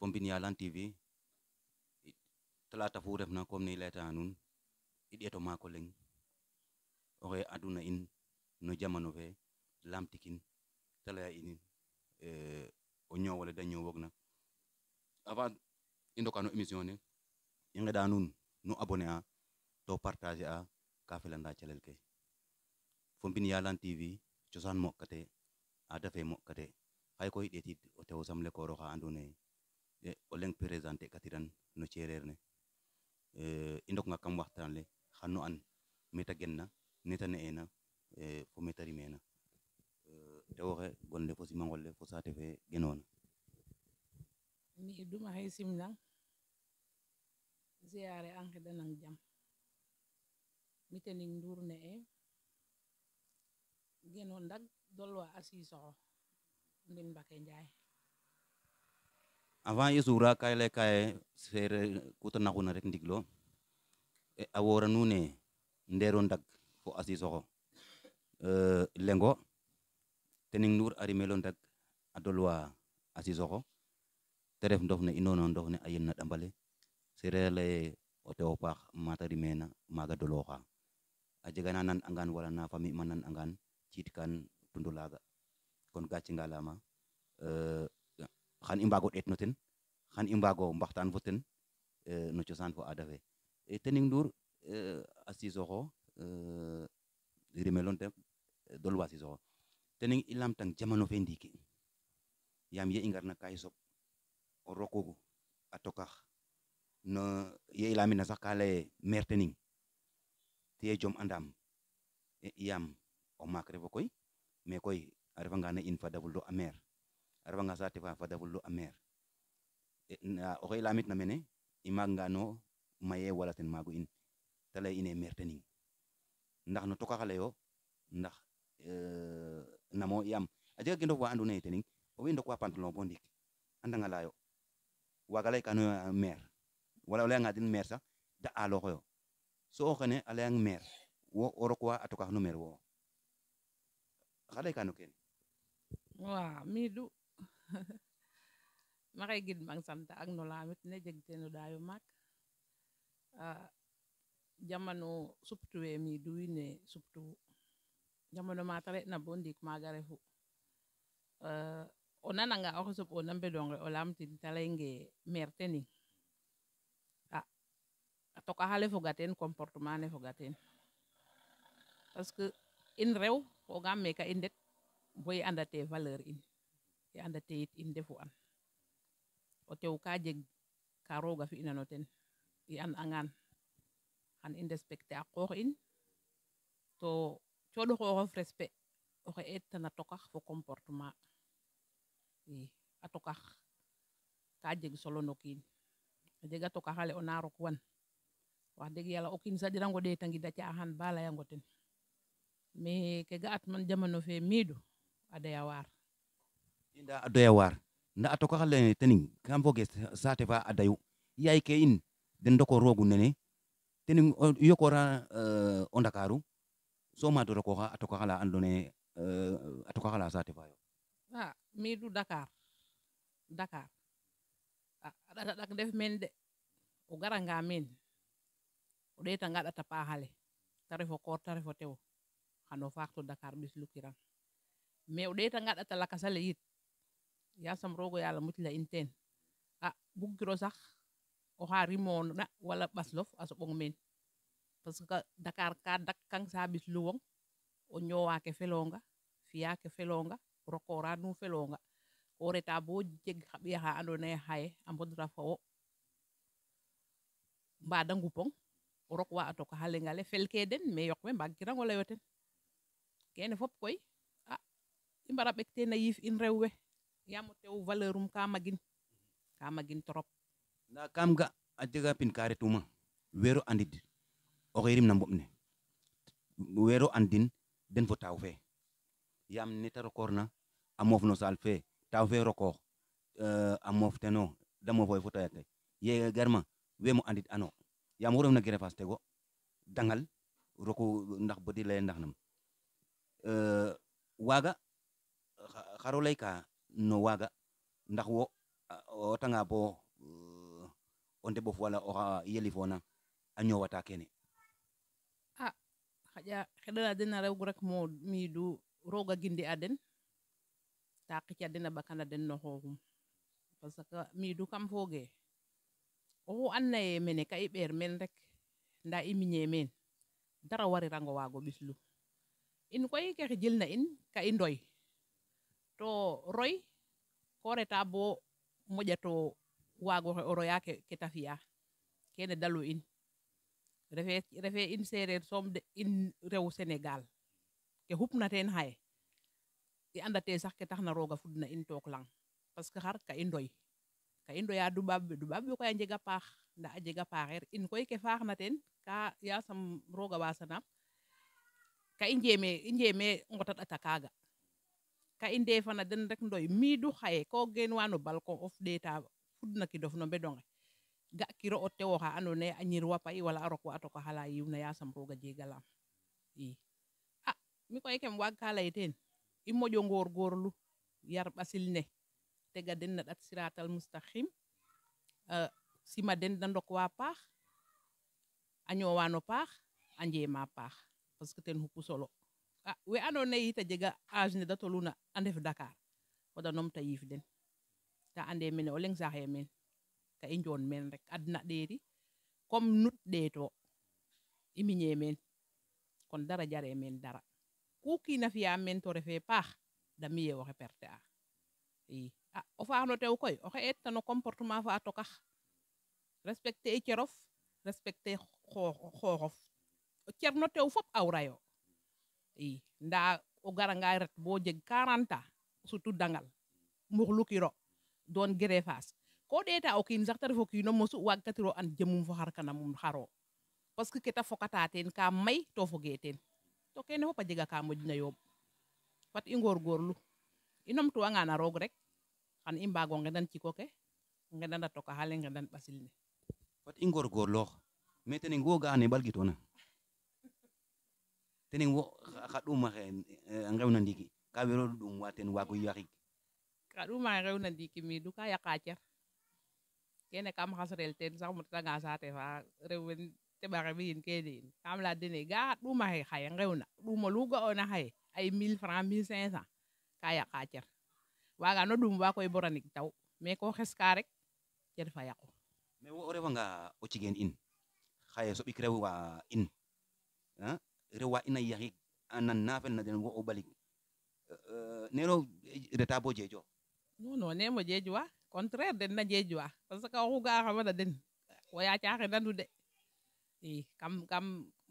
fo Alan tv talata fu refna comme ne i layta nun i ɗeeto maako leŋ oxe aduna in no jamano fe lamtikin te laya in eh, o ñoowole da ñowoogna avant i ndoka no emission ne i ngeɗa nun nu abone a to partager a ka felanda calel ke fo mbin yalan tv cosaan mokate ada fe moƴkate xay koy i o tewo sam le kooroxa andoona yee e o leng présenté kati tan no cerer ne e, i ndokanga kam waxtaan le xano an meta genna neta ne'eena e, fo meta rimeena e, tewo xe gon le fo simangol le fo saate fe genoona mi duma xay simnang ziare an xeda nang jam mi tening nduur ne'e geno ndag dolwa a siisoxo ndim bake njaay avant izura le kay sere na kuna rek ndiglo e awora nune ndero ndag fo asisoko euh lengo tening nur ari melon ndag adolwa asisoko teref ndof ne inono ndof ne ayen na dambale sere le oto pax mata rimena maga doloxa a jega angan wala na fami manan angan ciit pundulaga. Kan tundulaga kon gacci ngalama e, xan i mbaag o ten xan i mbaag o fo ten e, no cosaan fo aada fe e, Tening Ndour e, a Sisokho rimelon te dolwa Sisokho Tening i laamtang jamano fe ndiiki yaam ye i ngarna ka i o roku a tokax no ye i laamina sax ka lay ee maire Tening tiye jom andam yaam o maak refo koy mais koy a refanga na in fada fuldo a maire a refa nga saate fa fada amer a e, na oxe lamit na mene no maye wala ten maago in tale ine mer tening ndax no tokaxale yo ndax e, namo yam a jega wa andona ye tening owi ndok wa pantalon bo ndik a ndanga leyo waga ley kanoyo maire wala o leyanga den maire sax da yo so o xene ala yang maire wo oro rok wa a tokax no mer wo o xa ley kano kene waaw mi du maxey gid mang sant ak no lamit ne jeg teno ɗayo maak ah, jamano suptu we miidu wiin we suptu jamano mata re'na bo ndiik maaga refu ah, o nananga oxe soɓona mbedonge o laamtin te laynge maire tening ah, a a tokaxa le foga teen comportement ne foga teen parce que in rew fogaam me ka i ndet bo i andate valeur in e it inde ndefu an o tew ka jeg ka ina no ten i angan xan i respecté a qoox in to ko of respect o oxe eetana tokax fo comportement i a tokax ka jeg solo no kin a jega tokaxale ona rokwan wa deg ala o kiin de tangi da caaxaan bala layango ten me ke man jamano fe midu ada ya war inda adoya war nda ato ka le tenin kambo ge sate fa adayu yai ke in den doko rogu nene tenin yokora uh, eh, ondakaru so ma do ko ato ka andone uh, eh, ato ka sate fa yo ah mi du dakar dakar ah, ada dak def men de o gara nga men o de tanga data pahale tare hale kor tare fo tew hano fakto dakar bis lukira me o de tanga data lakasale yit yasam rogo yalla mutila inten a buggiro sax o ha rimono na wala baslof aso bong men parce que dakar ka dak kang sa bis luwong o nyowa ke felonga fiya ke felonga rokora nu felonga o reta bo jeg habi ha ando ne haye ambodra fo ba dangu pong o rok wa ato ko halengale felke den me yok me bagirango layoten kene fop koy a imbara bekte na yif in rewwe yamotew valeur um ka magin ka magin trop nda kam ga a jega pin ka retuma andid oxe na mboɓ ne wero den fo taw fe yaam nete rokoor a moof no saal fe taw euh, a moof da moofoy fo tayake ye garma we ano yaam oxu refna grefas dangal roku ndax bodi leye ndax nam euh, waaga xaro ley no waaga ndax wo ah, o retanga bo eh, o ndeɓof wala oxa yelifona a ñoowata keene a ah, xaƴa xeɗana den a rewgu rek mo miidu gindi a den ta xica den a ɓakana den no xooxum parce que kam fooge oxu an naye mene ka i ɓeer meen rek nda i miñe meen dara warirango waago ɓislu in koy ke xijil in ka i ndoy to roy ko reta bo moƴa to waago xe o roya ke ta fiya kene dalu in refe refe in sereer soom de in rew Senegal ke xupna teen xaye i andate sax ke taxna rooga fudna in took lang parce que xar ka i ndoy ka i ndoya dubaab be dubaab be koy a njega paax nda a jega paaxeer in koy ke faaxna teen ka yasam rooga wasanam ka i njeme i njeme ngotat ata kaaga ka i fana den rek ndoy du xaye ko wano balcon of na fudna dof no bedong ga kiro o tewo xa ando naye a wa pay wala a rok wa a toka na yasam jegala i a ah, mi koy kem wag ka imo teen i ngor gorlu yar basil ne ga den na ɗat siratal mustaqim si sima den dan dok wa anyo a ñowano paax anje ma paax parce que ten solo Ah, a we andoona yee yit jega âge ne da toluna a ndef Dakar fada numta yiif den ta ande mene o leŋ saaxe meen ka i njoon meen rek adna ɗeeti comme nut ɗeeto i miñe meen kon dara jare meen dara ku kiina fiya meen to refe paax da miye woxey perte a a ah, o faax no tew koy oxe eet tano comportement fa tokax respecter cerof respecter xooxof cer no tew fop awrayo i nda o gara nga ret bo jeg 40 ans surtout dangal muxlu kiro don grefas ko deta o kiin sax wag katiro an jemum fo xar mum pas parce que keta fokata ten ka may to foge geten to ken ho pa jega ka dina yob fat i ngorgorlu i nga na rog rek xan i dan ngendan ciko ke ngendan ka tokaxale ngendan basilne fat i ngorgorloox me tene ngo ne balgitona tenen wo xa ɗuma xe ngewna eh, ndiiki ka wero ɗum wa ten waago yaxik xa ɗuma xe ngewna ndiiki miidu ka yaqa cer kene kam xasrel ten sax mo retanga saate fa rew we teɓaxe mi yin kene yin kam leya dene ga xa ɗuma xe xaye ka yaqa waaga no ɗum wa koy taw mais ko xeska rek cer fa yaqu wo o refanga o cigeen in xaye soɓik rew wa in rewa ina yahik anan nafel na den wo o balik eh, eh, nero reta bo jeejo non non nemo jeejuwa contraire den na jeejuwa parce que oxu ga xamana den wo yacaaxe nanu de i e, kam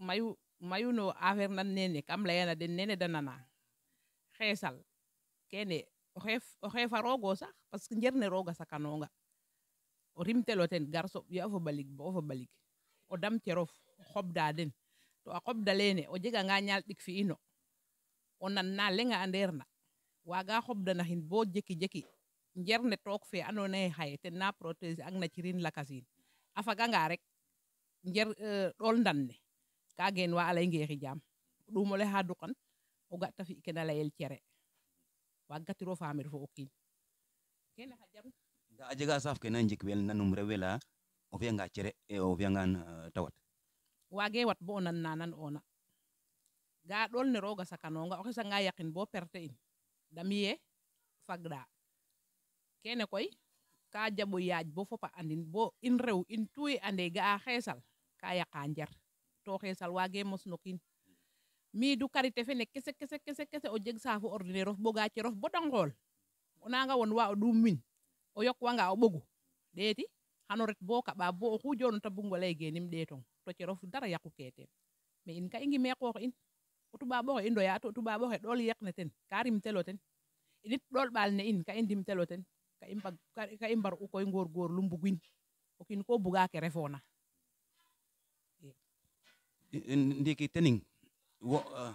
mayu mayu no affaire nene kam leyana den nene da nana xeesal kene oxe faroogo sax parce que njerne rooga sakanonga o rimtelo ten gar ya fo balik bo fo balik o dam cerof o xobda den to a qoɓda leene o jeganga ñaal ɗik fi'ino o nanna leŋa a ndeerna dana hin bo jeki-jeki njerne tok fe andoona yee xaye na protéger ang na cirin lakasiin a nga rek njer e, dol ndan ne ka gen wa alay lay jam du mo le ha du kan o ga' ta fi' kena layel cere waagatiro famir fo o ken kene xa jaru nda a jega saf ke na wel nanum o cere e, o e, tawat waage wat bo o nan na nan'oona ga'a ne rooga sakanonga o xesanga yaqin bo perte in damiye fagɗa keene koy ka jaɓo yaaj bo fopa andin bo in rew in tuyi ande ga'a xeesal ka yaqa njar to xeesal waage mos no kiin mi du kese kese kese o jeg saafu ordinaire of boga cerof bo da ngool o nanga won wa o ɗum win o yokwanga o ɓogu ɗeeti xano ret bo kaɓa bo oxu jono ta bungo lay genim ɗeetong to cerof dara yaqu ke teen mais in ka i ngime qoox in o tubaab oxe i ndoya to ya, tubaab oxe ɗool yeq ya, ne ten ka rimtelo ten init ɗool ɓaal ne in ka i ndimtelo ten ka i mbag ka i mbar u koy ngorgorlu mbugwin o kiin ko buga ke refoona ndiiki tening wo eh,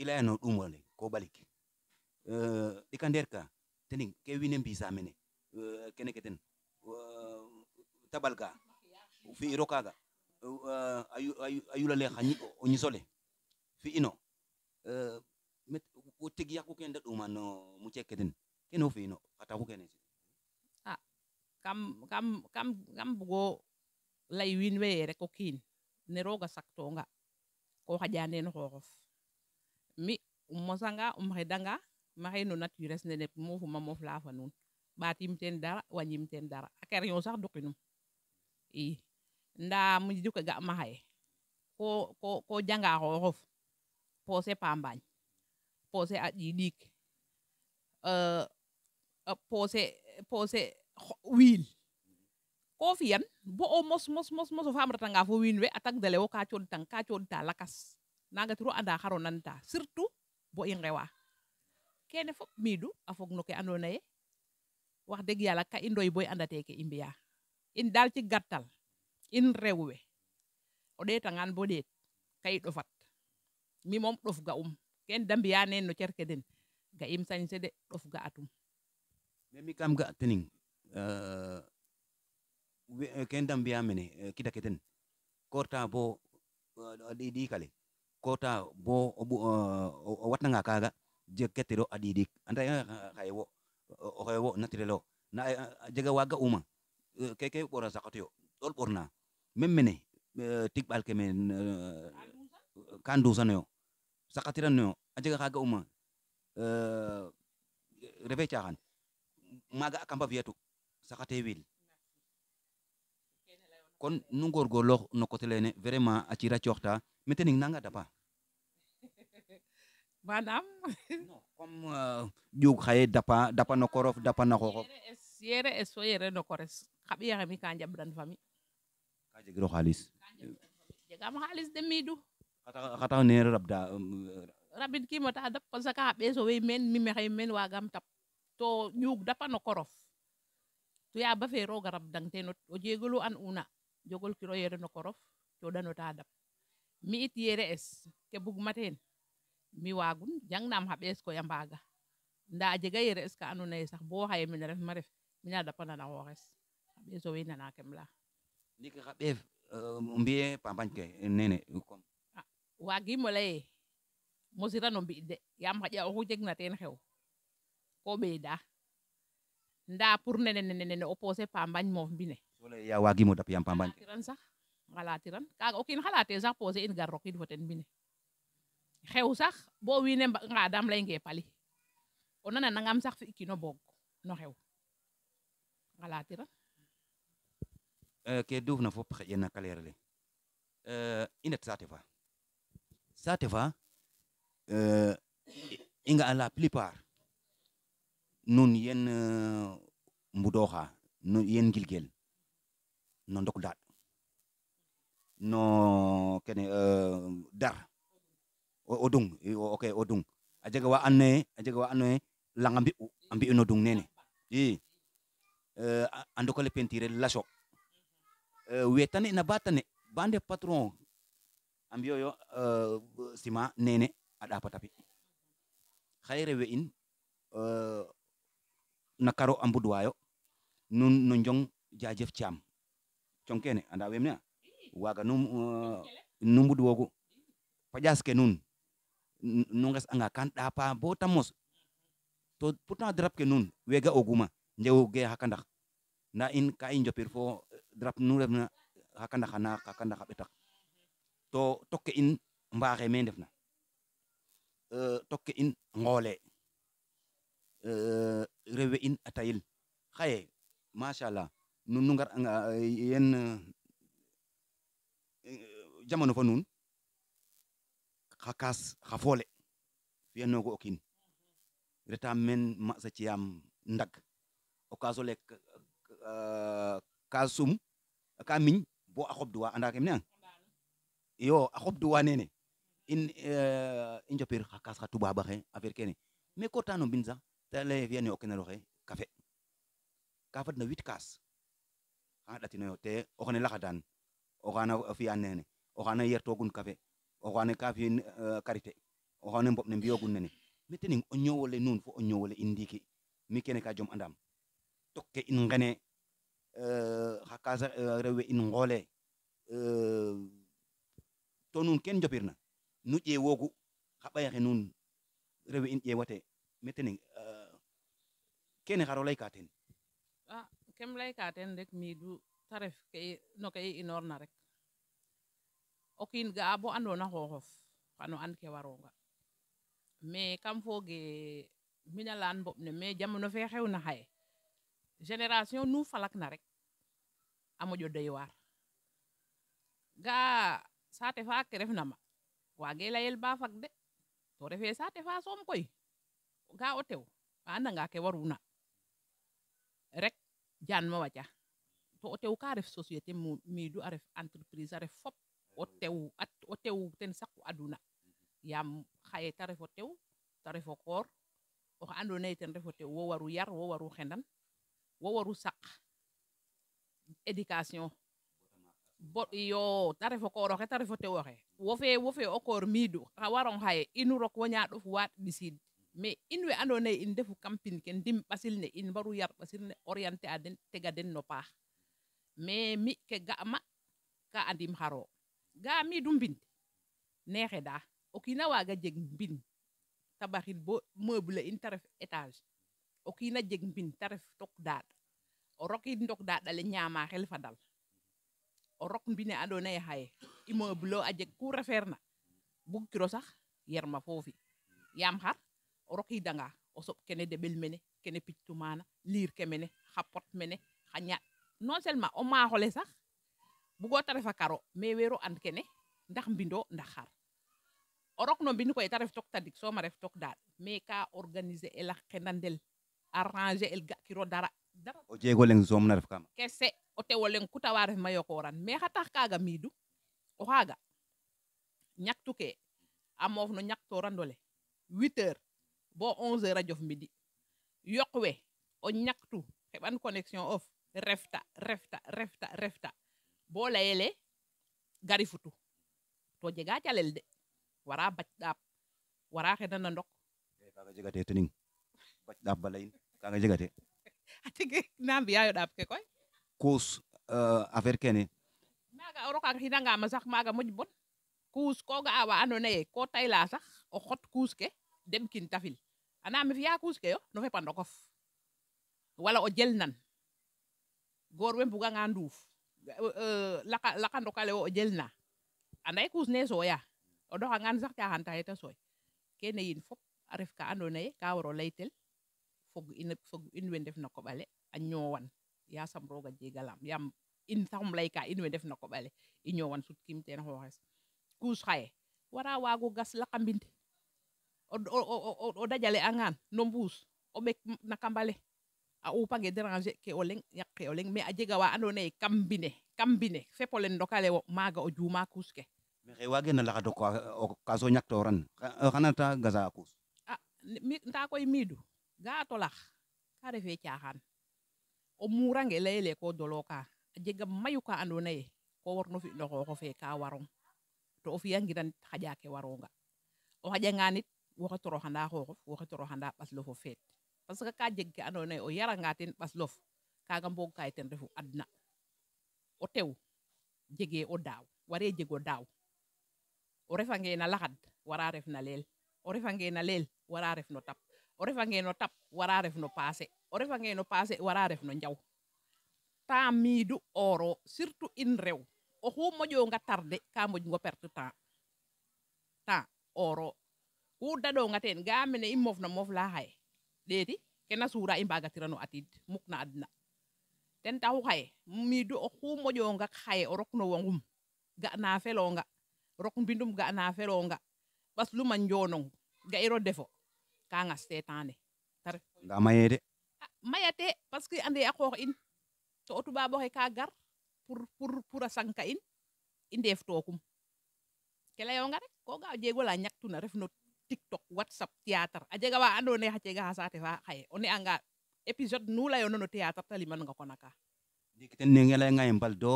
i ya no umole, ko balik, ɗikandeer eh, ka tening ke wiin we mbisa mene eh, kene keten, tabalga, tabal ka Uh, ayulaleha o ñisole fi'ino wo uh, teg yaku kene da ɗuman no mucekke den kene wo fi'ino xata ku kene a ah, kam kam kam kam bugo lay wiin we ye rek o kiin ne rooga saktonga ko xaƴandeen xooxof mi um mosanga um xedanga maxey no natures nene mofuma moof laa fa nuun ɓaatim teen dara wañim teen dara a carion sax duqinum i nda mujju ke ga ma e. ko ko ko janga xooxof pose pambaañ pose a ƴiɗiik uh, eh, eh, pose poose wiin ko fiyan bo o mos mos mos mos fa faam nga fo wiin we a tag dale wo ka cooɗtang ka lakas naga turu anda xaro nanta surtout bo i rewa kene fop midu a fog no ke andoona e. wax deg yalla ka indoy boy andate ke imbiya in dal ci gattal in rewwe o tangan bo det kay fat mi moom ɗof ga'um ken dambi mbiya no cerke den ga'im sañse de ɗof atum mais mi kam ga tening euh ken da mbiya mene keten ke bo di di kale kota bo o watnanga kaaga jeg ketiro a ɗiɗik anda xaye wo oxe wo natirelo na jega waga uma keke ɓora saxatu yo dol borna min eh, tik bal ke men eh, ka sakatira no a jega xa uma eh, refe caxan maga a kampa fiyatu sakate kon nu lo no ne, lene vraiment a ci cooxta mi tening nanga dapa manam comme ƴuug xaye dapa dapa no korof dapa na xooxof yere es yere no kores xa ɓiya xemi fami ሀጀግሮ de midu ኻሊስ kata Kata ኔር ረብዳ rabid ki mata dap kon saka be so we men mi me men gam tap to nyuk dapa no korof to ya ba fe ro garab dang no o jegulu an una jogol kiro yere no korof to dano ta dap mi it yere es ke bug maten mi wagun jang nam habes ko yambaga nda jega yere es ka anuna sax bo haye min ref maref mina dapa na na wores be so we na na la ndiki xa ɓeef eh, mbi'e pambañ ke nene comme ah, waagiim o lay ee mosiran o mbi' de yaam xaƴa oxu jegna teen xew ko ɓeeɗaa ndaa pour nene nene o poser pambañ moof mbi ne so lay yaa waagiim o dap yaam pambañ ke sax xalaatiran kaaga o kiin xalaatee sax poser in gar rokiid fo ten mbi ne xew sax bo wiin we ngaadaam layonge pali o nananangam sax fi'kino boog no xew xalaatiran Eh, ke na fop xeƴen na le eh, i ndet saate fa saate fa eh, i a la plupart nun yen mbudoxa yen ngilgel no ndok daɗ no kene dar o dung ok o dung a jega wa andoona naye a jega wa ando naye lang mbi u a mbi'u no dung nene i ee. a ndokale peinture laso Eh, wetane na batane bande patron yo yoyo eh, sima nene ada apa tapi khaire we in eh, nakaro ambu duayo nun nunjong jajef cham chonkene anda wemna waga num numbu duogu pajaske nun nungas anga kan apa botamos to putna drap ke nun wega oguma ndewo ge hakandak na in kain jopir fo drap nu na hakanda kana hakanda naxaq xa to tok ke in mbaaxe me ndefna e, tok ke in ngole e, rewe in a tayil xaye nun anga yen e, jamono fa nun xa kaas xa foole fiyanogo o reta men ma sa ciyam ndag o kaasole kaasum miñ bo a xobduwa anda kem ne ang iyo a xobduwa nene in uh, i njopir xa kaas xa tubaba xe affaire kene mais ko ta no mbin sax te leye fiya ne o kenalo xe kafe ka fadna huit kaas xa ɗatinoyo te o xene laxadan o xana fiya nene o xana togun kafe o xane ka fiyin uh, eh, karité o mboɓ ne mbiyogun nene mais tening o ñowole nuun fo o ñowole in ndiiki mi kene ka jom andam tok ke in ngene hakaza eh, eh, rewɓe ina ngoole eh, to nun ken jopirna nu ƴeewogu haɓay he nun rewɓe in ƴeewate metene kene haro layka ten ah, kem layka ten rek miidu ta ref no ke i inoorna rek o kiin ga'a bo andoona xooxof xano and ke waroonga mais kam fooge mina laan mboɓ mais jamono fe xewna xaye génération nu falak na rek amo moƴo doy waar ga'a saate fa ke ref na ma la yel ba fak de to refe saate fa som koy ga o tew a ke waruna rek jan ma wacha to o tew ka ref société mi du ref entreprise ref fop o tew o ten saqu aduna yam xaye ta ref o tew ta ref o koor oxe ten ref o wo waru yar wo waru xendan wo waru saq éducation bo yo ta ref o koor oxe ta ref o wo fe wo fe o kor miidu xa warong xaye inu rok wo do waaɗ ɓisiid mais in we andoona yee in defu campine ken dim ɓasil ne in baru yar ɓasil ne orienté a den tega den no paax mais mi ke ga'ma ka andim xaro ga'a miidu mbind ne xeɗa o kiina waaga jeg mbind tabaxin bo meuble in ta étage o kiina jeg mbin te ref tok daaƭ o rokiid ndok daaƭ ale fa dal o rok mbine andoona yee xaye immeuble o a jeg ku refeerna bug kiro sax yerma foofi yaam xar o rokiidanga o soɓ kene deɓel mene kene pictu liir ke mene xa pot mene xa ñaaƭ non o maax sax bugoo te ref a karo mais weero and kene ndax mbindo ndax xar o rok no mbind koy te ref tok tadik sooma ref tok daaƭ mais ka organiser el a xenandel arrangé el gakkiro dara dara o jeegolen somna ref kama kese o tewolen kuta war mayo ko ran me xatax kaga miidu o xaaga ñaktuke a moof no ñaktorandole 8 h bo 11 heures a jof midi yoq we o ñaktu xeɓan connexion of refta refta refta refta bo layele gari futu to jega calel de wara bac daap wara xena na ndok jega te tening bac ɗaap ba kange jegate Ati na mbiya yo ke koy kuus affaire kene maaga o roka xinangama sax maga moƴ bon kuus ko ga awa ando naye ko tayla sax o xot kuus ke kin tafil fi ya kous ke yo no fe pandokof wala o jel nan goor we mbuganga nduuf eh, eh, laka laka ndokale wo o jel na andaye kous ne ya o nga sax ta taxe te soy kene yin fop arif ka anu ka woro leytel foggu ina foggu in we ndefna koɓale a ñowan yasam roga jegalam in saxum layka in we ndefna i ñowan sutkiim teen xooxes kuus xaye wara waago gas laqambind o dajale angaan no mbuus o ɓek na kambale a upange déranger ke o leŋ yaq a jega waa andoona yee kam mbine kam mbine fep o len ndokale wo maaga o juuma kuus ke maxey waageena laxad o kaas o ñaktoran xana ta gasa a kuus a ah, mi koy miidu lax ka refe caaxaan o murange leyele ko doloka a jega mayu ka ando ye ko warno fi no xooxo fe ka warong to o fiyangiran xaƴa ke waronga o xaƴangan it woxe toroxanda xooxof woxe toroxanda ɓaslofo feet parce que ka jeg ke ando ye o yaranga ten ɓaslof kaaga mboog kay ten refu adna o tew jegee o daaw ware jeg o daaw o refange na laxad wara ref na leel o refange na leel wara ref no tap o refangee no tap wara ref no passé o refangee no passé wara ref no njaw temps miidu oro surtout in rew oxu moƴonga tarde ka moƴngo perte temps temps oro ku daɗonga teen ga'a mene i moof na moof la xaye ɗeeti kena suura i mbagatirano atid muk na adna ten taxu xaye miidu oxu moƴonga xaye o rok no wongum ga na felonga rok mbindum ga na felonga ɓasluma njonong ga'iro defo ka ŋa seetaane te ref nda mayee de ah, mayate parce que ande a qoox in to o toubab oxe ka gar pour pour a sangka in i ndeef tookum ke layonga rek ko ga o jegola ñaktuna ref no tiktok whatsapp théâtre a jega wa ando naye xa cega xa saate fa xaye o ne'anga épisode nu layoona no théâtre te limannga kona ka ndiki ten nenge leyanga ye mbal do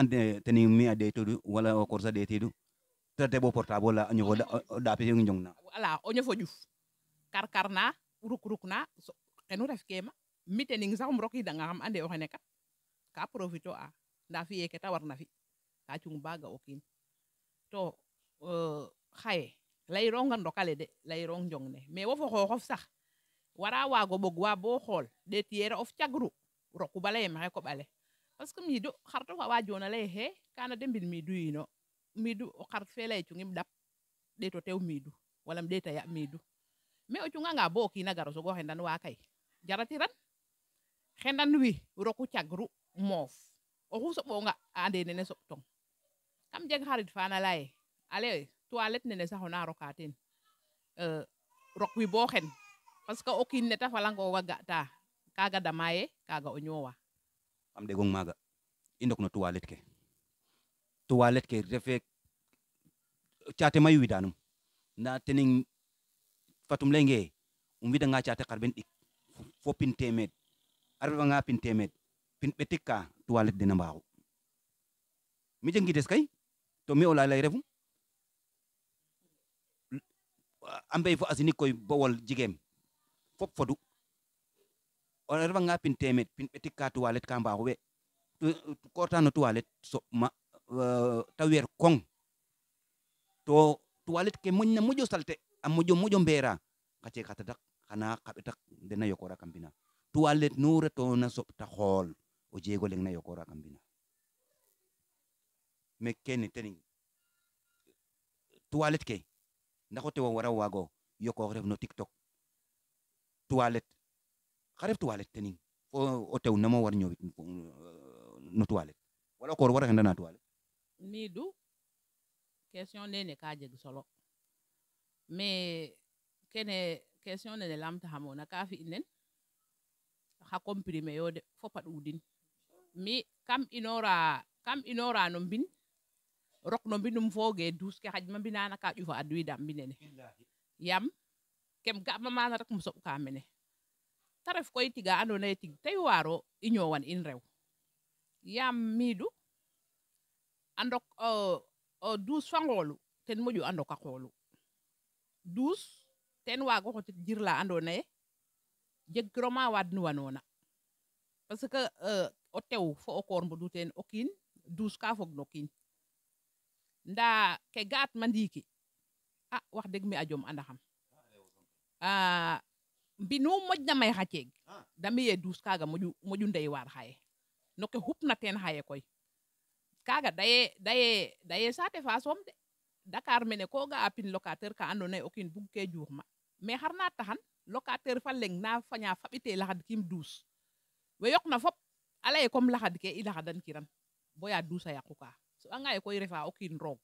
ande teni mi a ɗeetidu wala o korsa ɗeetidu te te bo portable a ñofo o ɗape jong na wala o ñofo ƴuf karkarna uruk urukna so, kenu ref kema mite ning sax da ande o xene ka profito a nda fi yeke ta warna fi baga okin to uh, eh, xaye layronga ndokale de layrong jongne me wo fo sax wara wago bog wa bo xool of cagru roku bala ye maxe koɓale parce que miidu xarto wa he kana de mbin miduino yino miidu o xart fe laye cungim dap ɗeto tew walam ɗeta ya midu me o cunganga bo kiina na garo sogo hendan wa kay jaratiran hendan wi roku cagru o oxu so a ande nene so tong kam jeng fa na lay. ale toilette nene hona ro katin euh rok wi bo hen parce que o neta falang ga'ta kaga dama kaga kaaga o nyowa am de gong maga indok no toilette ke toilette ke refe caate mayu widanum na tening katum leyenge um widanga caate xarɓen ɗik fo pin a refanga pin temed pin ɓetik ka toilette mbaaxu mi jeg ngides kay to mi o lay a mbey fo asinik koy bowol jigem fop fodu o refanga pin temed ka toilette ka mbaaxu we korta no toilette soɓma euh, ta weer kong to toilette ke moƴna moƴo salte amujo mujo mbera kace katadak kana kabetak dena yokora kambina Toilet nure to na ta hol o jego leng na yokora kambina mekkeni teni Toilet ke ndakote wa wara wago yoko ref no tiktok Toilet, karef toilet teni o o wona mo war ñowit uh, no toilet wala ko wara toilet. tualet du question lene ka jeg solo mais kene question nene lamta xamoona ka fi nen xa comprimer yo de fopa ɗuudin mi kam inora kam inora no mbin rok no mbinum fooge duus ke xajma mbinana ka ƴufa adwiida mbinene yam kem ga'ma maana rek um soɓka mene te ref koy tiga ando naye tig tey waaro i ñowan in rew yaam miidu a ndok o duus fa ngoolu ten moƴu a ndoka qoolu dus ten waago xotit jir la andoona ye jegkiroma waadnuwanoona parce que euh, o tew fo o koor mbodu teen o kiin dus ka fog no kiin ndaa ke ga'atma ndiiki a ah, wax deg mi a jom anda xam ah, mbinu moƴna may xa ceeg dami ye dus kaaga moƴu ndey waar xaye no xupna teen xaye koy kaaga daye daye saate faasoom de dakar mene ko ga'a pin locataire ka ando naye o bug ke juuxma mais xar na taxan locataire fa leng na faña faɓite laxad kiim duus we yoqna fop a laye comme laxad ke i laxadan kiran boya duus a yaqu kaa soɓanga ye koy refa o roog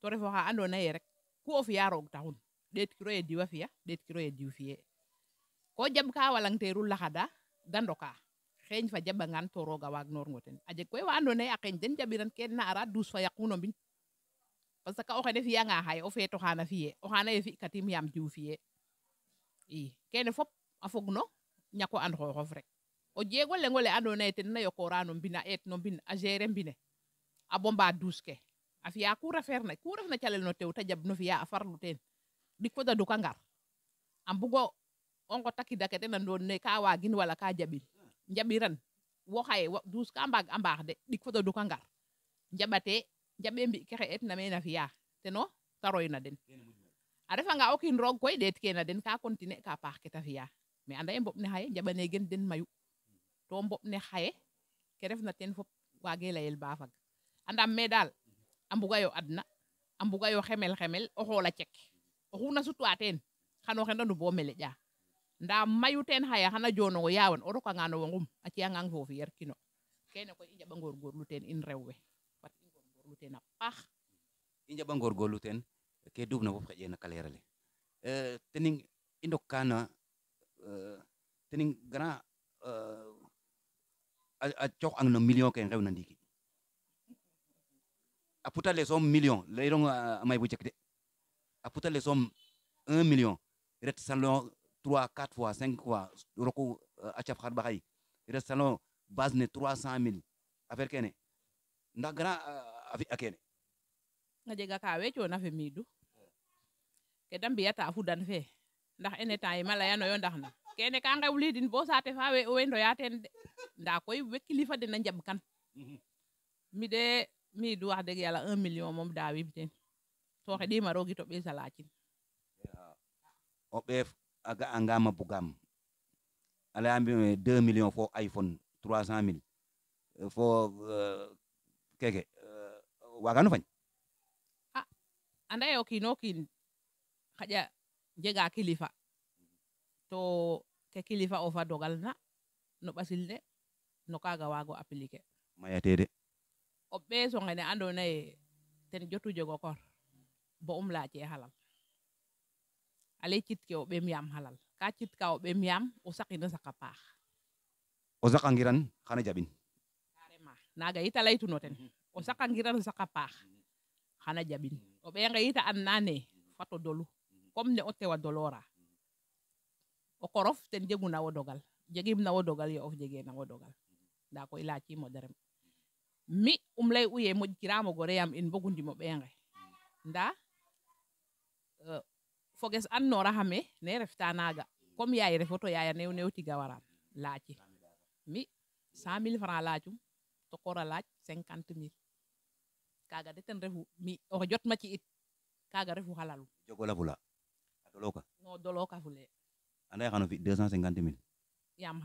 to refo xa ando naye rek ku o fiya roog taxun ɗeet kiro ye diwa fiya ɗeet ye diw fiye ko jaɓ ka walanteeru laxada da ndoka xeeñ fa jaɓangaan to rooga waag noorngo ten a jeg koy wa ando naye a xeeñ den jaɓiran keen na ara duus parce que o xene fiyanga xaye o feet oxaana fiye oxaana ye fi'katim yaam diw fiye i kene fop a fog no ñako and xooxof rek o jeego leng ole andoona ye ten na yokora no mbin a eet no mbin a gérer mbine a bomba douche ke a fiya ku refeerna ku refna calel no tew ta jab no fiya a farlu teen ɗik fo da duka ngar a mbugo o ngota kida ke ten andoona ye ka waagin wala ka jaɓin njaɓiran wo xaye douche ka mbaag a mbaax de ɗik fo da duka ngar njaɓatee jabe mbi etna mena fiya te no ta den a nga o kiin roog koy ɗeet keena den ka kontine ka par ke ta fiya mais anda e haye jabe ne gen den mayu to mbop ne haye ke na ten fop wage layel baa fag andam me dal a yo adna a mbuga yo xemel xemel o xola cek oxu na sutwa ten xano xendandu bo ja nda mayu ten haye xana jono yawon o rokanga no wongum a ciyangang fofiyer kino kene koy i gor lu ten in rewwe jaaru pah e, e, e, a paax i njaɓa ngorgorlu teen ke duubna fop xeƴena ka euh tening indokana euh tening tening euh a tok ang no million ken rew na ndiki a les hommes million leyirong a amay bu jek de a putale soom un million ret salon 3 4 fois 5 fois roku a caf xar baxay ret salon base ne 300000 cent mille affaire kene ndax grand akene nga jega ka wecoona fe miidu ke da mbiyata fudan fe ndax ene temps yima leyanoyo ndax na kene ka din bo sa te we owe ndoya teen de nda koy we kilifa den a njamb kan mhm. mi de miidu wax deg yàlla un million moom daawim teen to xeɗima roogi to ɓeesa laacin ya. o ɓeef a ga'angama bugaam a leyami deux million fo iphone trois cent mille fo eh, keke wagano fany ah anda ye o kiino kiin xaƴa jega kilifa to ke kilifa of a dogal na no basilde no kaga wago appliquer maya de o so ngene ando e ten jotu jogo kor bo umla laace halal ale cit ke o halal ka cit ka o be yaam o sakapa. saqa paax o saqangiran xana jaɓin carrément o sakangiran o saqa paax xana jaɓin o ɓeyange yit gitu, a an naane dolu ne dolora o korof ten jegu na dogal jegim na dogal yo of jege na wo dogal ko koy laacimo derem mi umlei uye mo ye moƴkiramo gore yam in bogu ndimo ɓeyange nda uh, foges an nora xame ne refta naga comme yaay refoto yaya new new tiga waran laaci mi samil mille franc to tokora laac cinquante kaaga de ten refu mi oxe jotma ci it kaaga refu xalalu jogola fula doloka no doloka fule anda xano fi 250000 mille yaam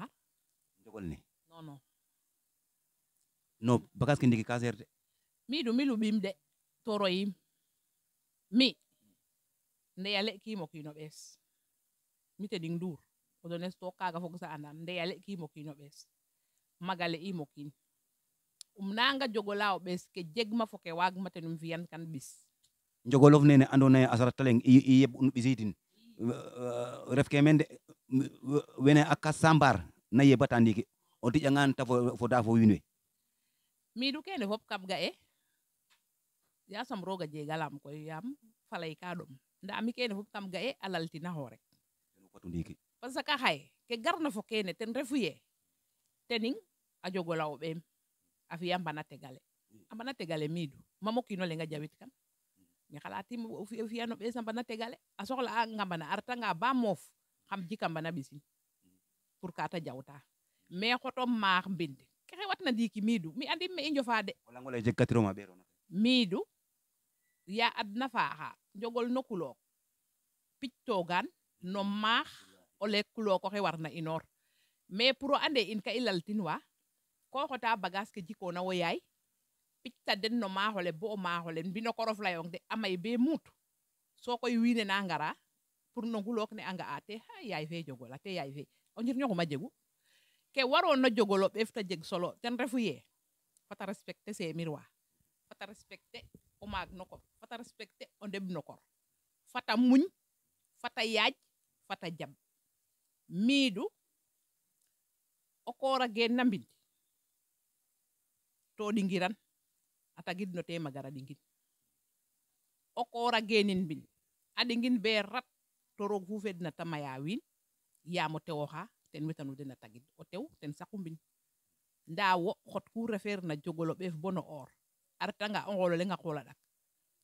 jogol ni non no no bagas ke ndiki ka mi du mi luɓim de toro yi mi ki mo kiimo kiino ɓees mi teɗing nduur o dones to kaaga fog sa andan ki mo kiimo kiino ɓees magale le mo kiin um jogolao jogolaawo ke jegma fo ten kan ɓis jogolof nene andoona yee a sarata leng i yeb un ɓisiidin refke wene a sambar na yebata ndiiki o jangan ta foda fo wiin we miidu keene ga e ya yaasam roog a jeegalaam koy yaam falay kaa ɗom ndaa mi keene fop kam ga'e a parce que ke garna fo keene ten refuye, tening a jogolao bem afi ambana ya, tegale ambana mm. tegale midu mamo kino lenga jawit kan mi mm. kala ati ofi ya no be sambana tegale asokla ah, ngambana arta nga ba mof xam jikambana bisin pour mm. kata jawta me xoto maax mbinde kexe watna ndiki midu mi andi me injo njofa de wala berona midu ya adna faaxa jogol no kulook pic togan no maax o warna inor me pour ande in ka i ko xota bagage ke jikona wo yaay picta den no maaxole bo o maaxole mbino korof layong de a may be muut so koy wiine na ngara pour no ngulook ne a nga'a te ha yaay fe jogola te yaay fe o njirñoxuma jegu ke waroona jogolo ɓeef jeg solo ten refu yee fata respecter ses fata respecter o maag no fata respecter o ndeɓ no fata muñ fata yaaj fata jam miidu o koor a geen to ata gid no tema gara ɗingin o koora genin bin a dingin be rat to ro fu na ta maya wiin yaam o tewo ten de na tagid o tew ten sakum bin nda wo khot ku refer na jogolo be bono or arta nga on golo le nga qola ɗak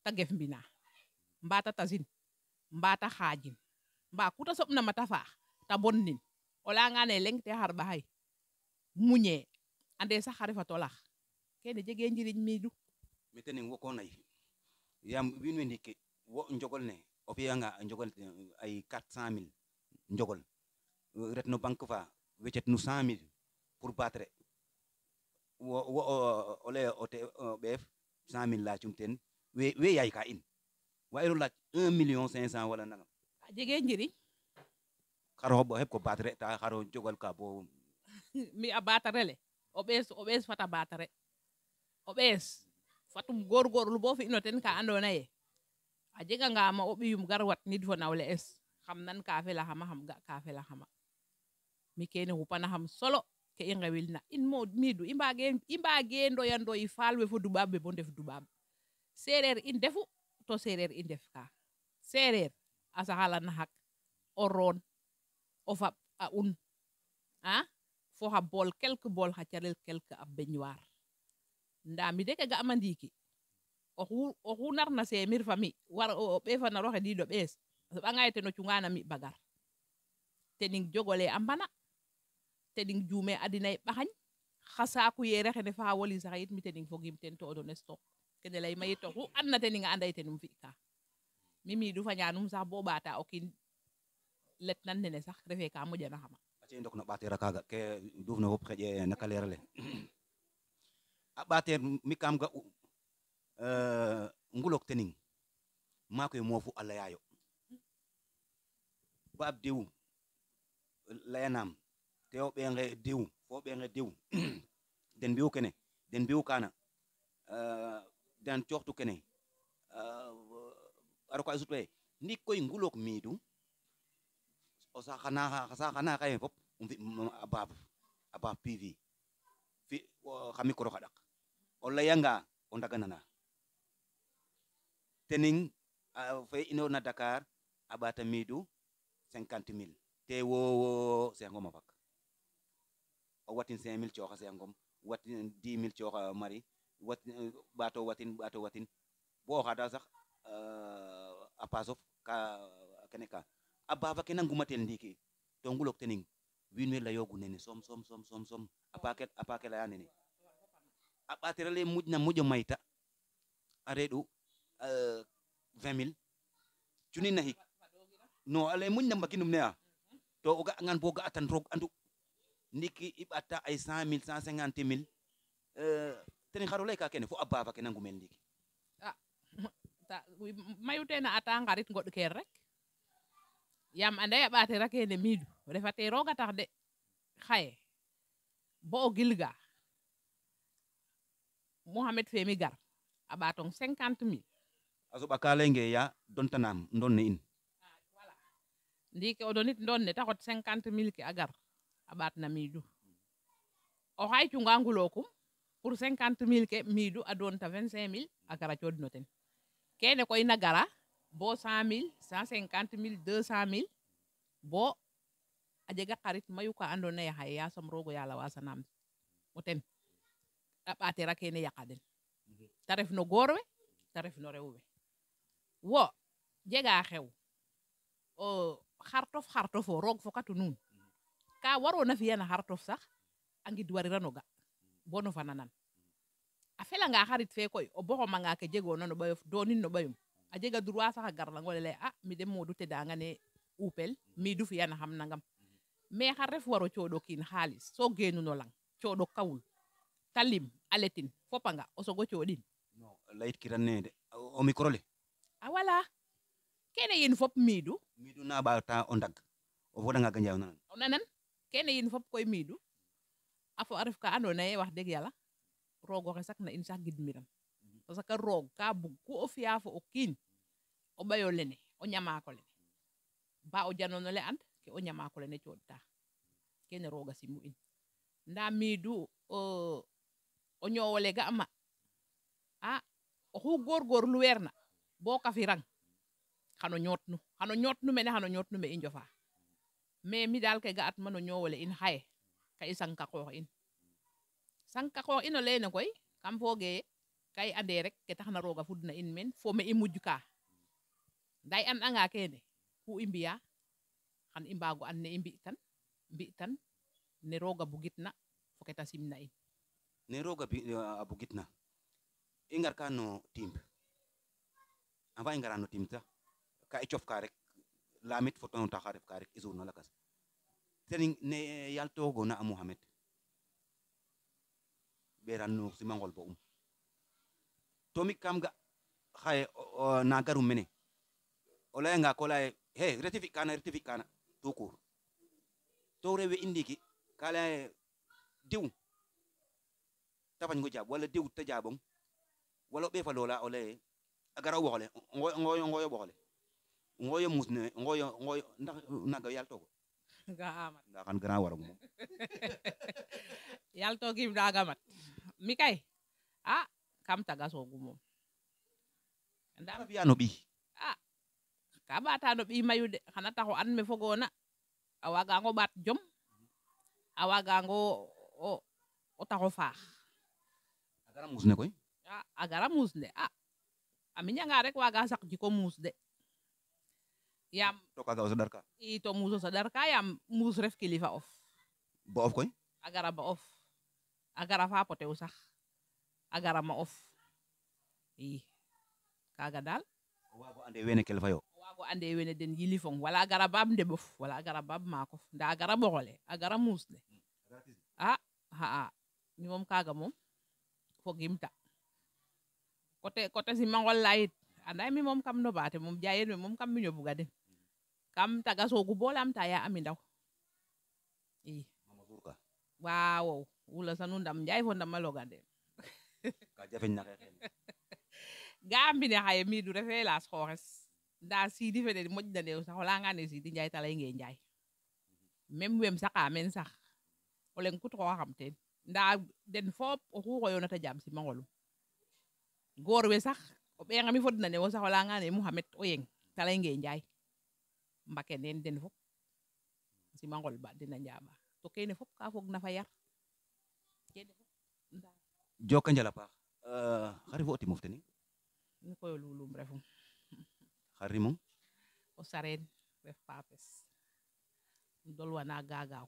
ta gef mbina mba ta tasin mba ta xaajin mba ku ta soɓnama ta ta nin leng te bahay muñe ande sa xa kene jege njiriñ miidu metenen wo konay yam wiin we ndiki wo njogol ne o fiyanga njogol ay 400000 njogol ret no banque fa wecet nu 100000 pour batre wo wo o lay o te ɓeef 100000 laacum ten we we ka in wayro laac 1 million 500 wala nangam a jege njiriñ xaro xoɓo xep ko batre ta xaro jogol ka bo mi a batare le o ɓees fata batare o ɓees fatum lu boo fi'ino ten ka ando yee a jega nga ma obi ɓiyum gar wat nid fo nawle es xam nan kaa xama xam ga kaa xama mi keene xam solo ke i ngewil na in mo midu, ya i mbaage i mbaage ndoya ndoyi faal we fo dubab be bo ndef dubab seereer i to serer i ndef kaa seereer a saxala ofa o roon o a un a fo xa bool quelque bool xa calel quelque a nda mi de ke ga'ma ndiiki oxu oxu narna seemir fa mi war o ɓeefanaro xe ɗiiɗo ɓees a soɓanga ye ten o cungana mi bagar tening jogole a mbana tening juume adina ye xa saaku yeere xene fa xa wolis yit mi tening fogiim ten to o dones took kene leyma yit oxu andna teninga anda ye tenum fi'ka mi miidu fa ñaanum sax bo ɓaata o kiin letnan nene sax refe kaa moƴana xama ace i ndok no ɓaatera kaaga ke duufna fop xeƴe naka leerale abater mikam ga euh ngulok tening makoy mofu alla yayo bab dew layanam tew be nge diw fo be nge den biu kene den biu kana euh den toxtu kene uh, eh, ko azutwe ni koy ngulok midu o sa osa sa xana kay fop um abab abab pv fi xami koro olayanga on na nana tening ah, fe ino na dakar abata midu 50000 te wo wo se ngoma fak o watin 5000 mil se ngom watin di mil cioxa mari wat bato watin bato watin bo xada sax a apasof ka keneka ah, ka ke kenan gumatel ndiki to ngulok tening winwe yogu nene som som som som som apaket apaket la nene ya a ɓatira le mujna mujo mayta are euh 20000 20 nahi no ale mujna makinum nea to o ga ngan bo ga atan rog andu Niki ibata ay mil 150000 euh mille uh, teni lay ka ken fo abba bafa ke nangu men ndiki ah, na ata ngarit goɗ ker rek yam anda ye ya ɓatira kene miidu refate roga tax de xaye bo gilga mohamed femi gar aɓa ton cinquante mille a soɓa ka leyge ya dontanam ndonne in ah, ndiki o donit ndonne ta xot cinquante mille ke a gar a ɓaatna miidu o xay cunga ngulookum pour cinquante mille ke miidu a doonta vingt cinq mille a gara coodno ten keene koy na gara bo cent mille cent cinquante mille deux cent mille bo a jega xarit mayu ka andoona yee xaye yaasam roog o yaal a waasanaam ten a ɓatera kene yaqa den te ref no goor we te ref no rew we wo jega xew xartof xartofo roog fokatu nuun ka warona fiya na xartof sax a ngid warirano ga bono fananan a felanga xarit fe koy o boxomanga ke jegona no ɓayof donin no ɓayum a jega droit sax a garlangole lay a ah, mi de modu tedanga ne upel mi du fiya na xam nangam mais xa ref waro cooɗo kiin xaalis so geenu no lang cooɗo kawul tallim aletin fopanga o sogo coɗin no light kirane de o kene yin fop midu midu na baata o ndag o foɗanga ga njaw nanan kene yin fop koy midu a fo ka ando naye wax deg yala roog oxe na in sax gidmiran parce mhm. que roog ka bug ku ofia fo o o lene o lene ba o janono le and ke o lene kene rooga simu in midu miidu uh, o ñoowole ga'ma a oxu goorgoorlu weer na boo kafirang xano ñootnu xano ñootnu mene xano ñootnu me i njofa mais mi daal ke ga'atma no ñoowole in xaye ka i sang ka qoox in sang ka in o leyne koy kam fooge ka ande rek ke taxna rooga fudna in meen fo me i mujj kaa ndaa i and'anga keene i mbiya xan i mbaago and ne i mbi tan ne rooga bugit fo ke simna in ne bugit eh, na i ngar ka no timb i ngara no timb ta ka i cof ka rek lamit foton ta kharif karek izur no lakas tering ne yalto a muhammed beran no sima ngol bo um to tomik kam ga xaye na garum mene o leya nga ko kolay he fi kana reti retifi kana tukur tore we indiki kala diw tafango jaab walla dewut ta jaabong walla o ɓeefa o laye a gara o ɓoxole ngoyo musne naga yaal nda xan grand warong moom yaal toogiim mat mi kay a ah, kam taga soogu moom ndaa fiya no ɓiy a ah, ka ɓaata no ɓiy mayu de xana tax an me fogoona a waagango ɓaat jom a waagango o taxo faax agara musne koy ya, agara musne a ngare rek waga sak jiko mus de yam to kaga o i to muso sadarka ka ya, yam mus ref kilifa of ba of koy agara ba of agara fa pote usah agara ma of i kaga dal wago ande wene kilifa yo wago ande wene den yilifong wala agara bab de bof wala agara bab makof da agara bogole agara mus hmm, ah ha ha ni mom kaga mom kogimta coté coté simangol layit anda mi moom kam nobaate moom jayen we moom kam miño buga den kam taga soogu bo lamta ya ami ndaw i waawo wula sanu ndam njaay fo ndama loga den ga mbine xaye miidu refe laas xooxes nda siidi fene moƴ na ndeew sax o leyangane siidi njaay ta nge njaay même mhm. wem saqa men sax o leŋ kut teen nda den fop oxu xoyonata jam simangolu gor we sax o ɓeengami na ne wo sax o leyangane mouhamed o yeng ta leynge njaay mbake neen den fop simangol ba dena njaɓa to kene fop ka fog na fayar yar kene joka njal a teni ni ko lulum refum xa rimum o sareen ref papes gaga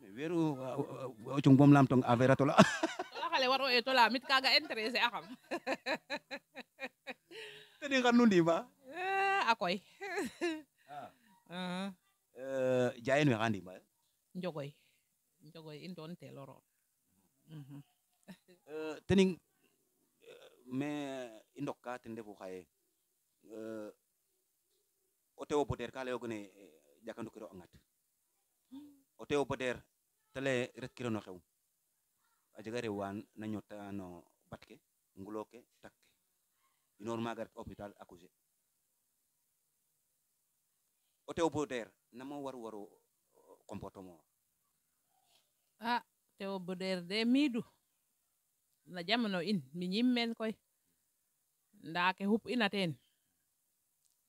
weeru o cung bom affaire a tola laxale war o eeto laamit kaaga intéressé axam teni xan nu a koy ah. uh-huh. eh, jaayen we xa ndiima yo njogoy njogoy mm-hmm. eh, i doon teelo roon teni me i ndoka ten refu xaye eh, o tewo poteer ka layoogene jaka ndukiro a ŋat o tew tele être ret kiro no xew a jega re wan na ñota no batke ke ngulo ke tak ke ma gar hospital hôpital accouser o tew namo war waro comportement a te o être de midu na jamono in mi ñimmen koy nda ke hup ina ten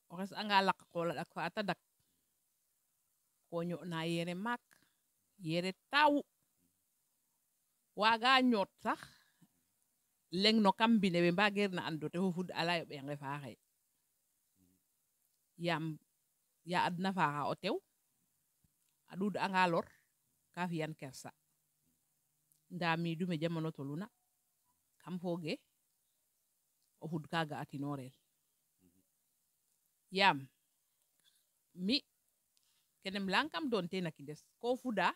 o xes anga lak ko ladak fa ata dak ko na yere mak yere tawu waga ñoot sax leng no kam mbine ɓe mbageer na ando te fo fud ala yo ɓenge faaxe yaam ya adna faaxa o tew a ɗuud anga lor ka fiyan kersa nda miidume jamano toluna kam fooge o fud kaaga a tinorel yaam mi kenem leyang kam doon teen a kides ko fuda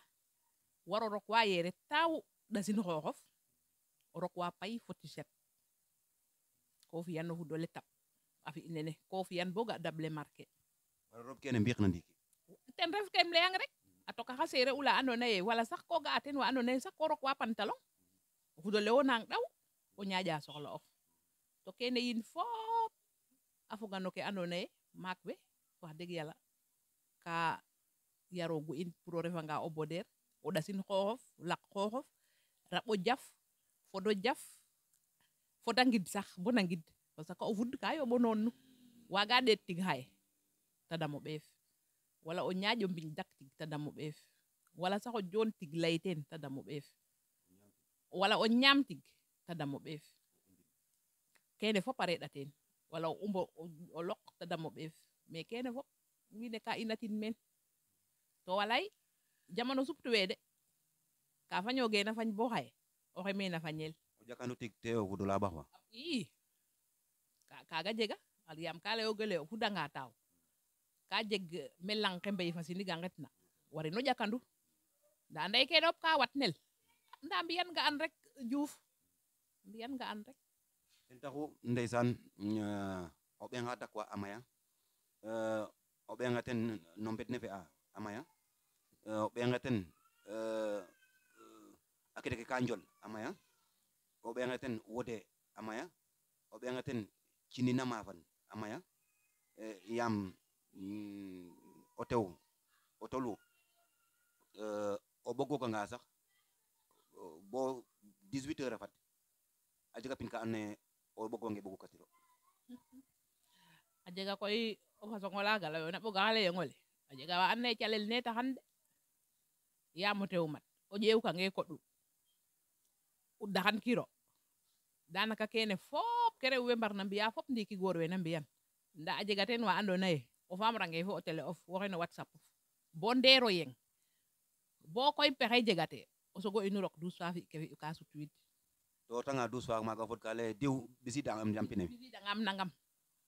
waro rok yere taw dasin xoxof rokwa rok wa pay foti set ko fiyan hudole tap afi inene ko yan boga dable market. waro rob kene mbiq na ndiki ten ref kem yang rek a toka ula anone, naye wala sax ko ga aten wa sax ko rok wa pantalon hu hudole wonang nang daw o nyaaja soxla of to kene yin fop afu gano ke anone, makbe, maak wax deg yala ka yarogu in pour o refanga o o ɗasin xooxof laq xooxof raɓo jaf fodo jaf fota ngid sax bona ngid parce que o fud ka yoɓo noon nu waaga tig xaye ta damo ɓeef wala o ñaaƴo mbiñ dak tig ta damo ɓeef wala sax o joon tig lay teen ta damo ɓeef wala o ñaam tig ta damo ɓeef keene fop a reɗa teen wala o umbo o ta damo ɓeef mais keene fop wiin we ka inatin meen to walay jamano sup de ka fañoge na fañ bo xaye oxe me na fañel o jakanu tig te o gudula baxwa i ka kaga jega al yam ka leyo gele o fudanga taw ka jeg eh, melang kembe gangetna wari no jakandu nda anday kene op ka watnel nda mbiyan eh, mm, eh, nga an rek juuf mbiyan nga an rek ten taxu ndeysan o amaya o ɓenga ten no ne fe a amaya o uh, akide ke kanjol amaya o bengaten wode amaya o cini nama fan amaya eh, yam o tew o tolu o bogo ko ngasa bo 18 h fat. fad a pin ka andoona yee o ɓogwange ɓogukatiro a jega koy o façon o laaga layoona ɓogaa layong ole a jega wa andoona chalel calel ne taxan yaamotewo mat o ƴeewka ngee koɗɗu udda han kiro danaka kene fop ke rewɓe mbarna mbiya fop ndiki goro we na mbiyan nda a jega wa ando nay o famrange fo o of woxey no whatsapp Bondero yeng bo koy je jegate o sogo inu rok douze ke fi ka sutwiid to tanga douze fois maaga fod ka leye diw ɓisidangam jampine ngam nangam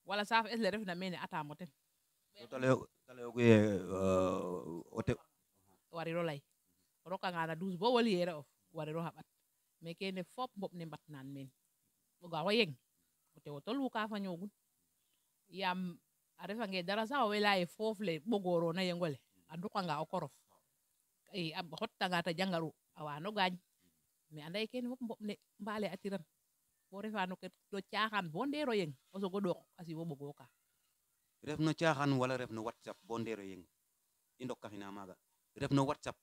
wala saf es le refna meene atamo ten to tale leyoguye eh, o te wariro lay o rokanga na douze bo woliyere of wariro xaɓat mais kene fop mboɓ ne mbat naan meen oga xo yeng o tewo to luka fa ñoogun yaam a refa nge dara sax owe leya ye foof le ɓogorona yengole a o korof i e, a xottanga ta jangaru a wano gaañ mais anda ye kene fop mboɓ mbaale a tiran bo refa no ke to bo ndeero yeng o sogo ɗoox a siwo ɓogo ka ref no caaxaan wala ref no whatsapp bo ndeero yeng i ndokka xina maaga ref no whatsapp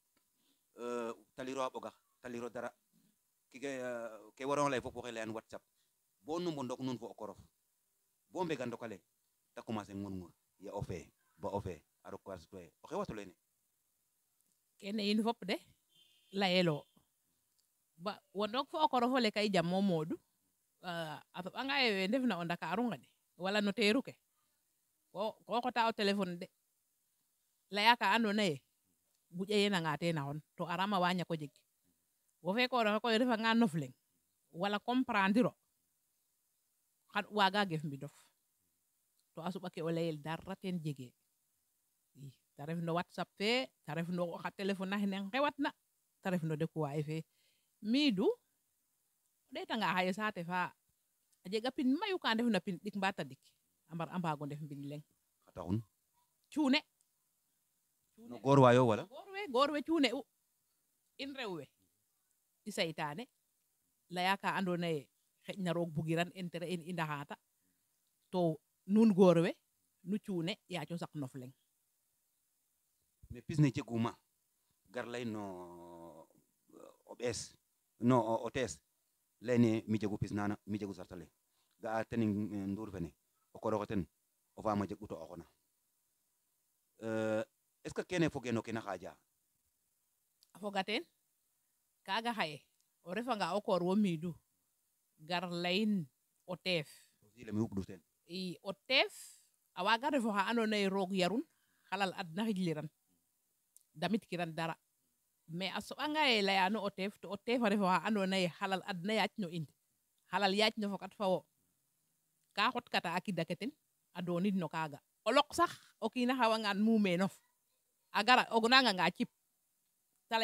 Eh, taliro boga taliro dara kige ke waron lay fop waxel whatsapp bo numbo ndok nun fo okorof bo gando kale ta commencer ngun ya ofe ba ofe aro kwas to o xe watu lene kene in fop de layelo ba wonok fo okorof le kay jam mo modu uh, anga e na onda dakaru ngade wala no teruke ko ko ta o telephone de ya ka ando yena ngate na on to arama wanya ko jeggi wo fe koore koye refanga nofleng wala comprendre ro xan waga gef dof to asu suɓa ke o layel dara ten jege i no whatsapp fe ta ref no telephone na hen rewat na taref no dekuwaay fe de o haye sa te fa a jega pin mayu ka def na pin ɗik mba ambar ambar mbar a mbaago ndef leng xataxun no goor wayo wala goor we cuune u in rew we i seytaane laya ka andoona yee xeƴ na roog bugiran intérêt in i to nuun goor we nu cuune yaaco saq nof leŋ mais pis ne gar lay no o ɓees no o tees layne mi jegu pis nana mi jegu sartale ga'a ten eh, nduur fene o koroxe ten o faam jeg u to oxona eh, est-ce que kene foge e no ke na xaja a foga teen kaaga xaye o refanga o koor wo miidu gar layin o teef o teef a waaga ref oxa andoona yee roog yarun xalal adna xijliran damit dara mais a soɓanga yee layaano o teef to o teef a ref oxa andoona yee xalal adna yaac no in xalal yaac no fokat fa wo kaa xotkata a kida ke ten a doonid no kaaga o loq sax o kiina xawangaan mumenof agara ogunanga nga chip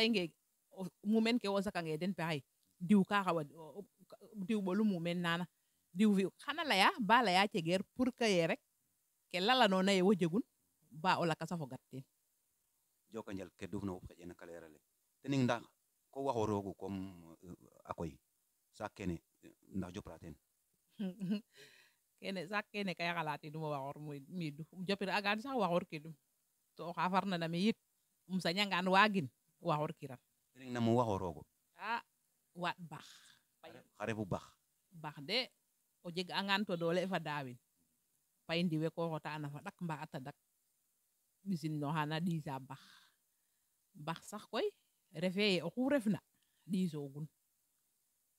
inge mumen ke wosa kange den pe hay diw ka hawa diu bolu mumen nana diu vi kana la ya ba la ya ce ger pour que ye rek ke lala no na ye wojegun ba ola kasa safo gatte joko njal ke dufno ko jena kala yarale tening nda ko waxo rogu comme eh, akoy sakene jo praten. kene sakene kay ya xalati duma waxor hor mi du jopir agan sax waxor ke dum to oxa farna na mi yit um sañangaan waagin waxoor kiran a waaɗ baax xa refu baax baax de o jeg angaan to doole fa daawin pay ndiwe ko xota na fa ɗak mbaa a tadak no xana ɗiisa baax baax sax koy refe ye oxu refna ɗiisoogun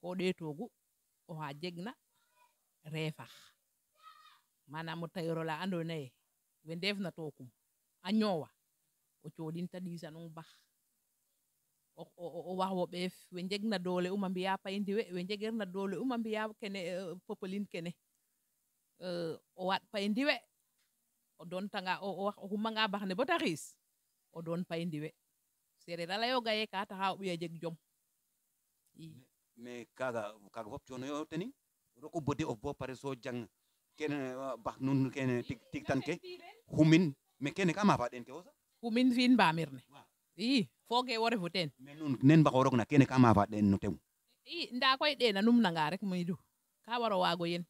ko ɗeetoogu oxa jegna reefax manam o tayoro la andoona we ndeefna tookum a ñoowa o coodinta ɗiisa noon bah o o o wahwo ɓe we jegna er doole uma mbiya payndi we we jegerna doole uma mbiya kene e, popolin kene e, o waɗ payndi we o tanga o o bax ne bota xiis o doon payndi we sereer a layoga ye kaa taxa o ɓuya jeg jom i mais kaga kaga fop coono yo teni roku bode of bo pare so jang kene bax nun kene tik tan ke humin mais kene ka maafa den ke wo sax kumin ba mbaamir ne i fooge wo refu teen mais nuun nen mbaxorog na kene ka maafa den no tew i nda koy ɗena num nanga rek moydu ka waro waago yen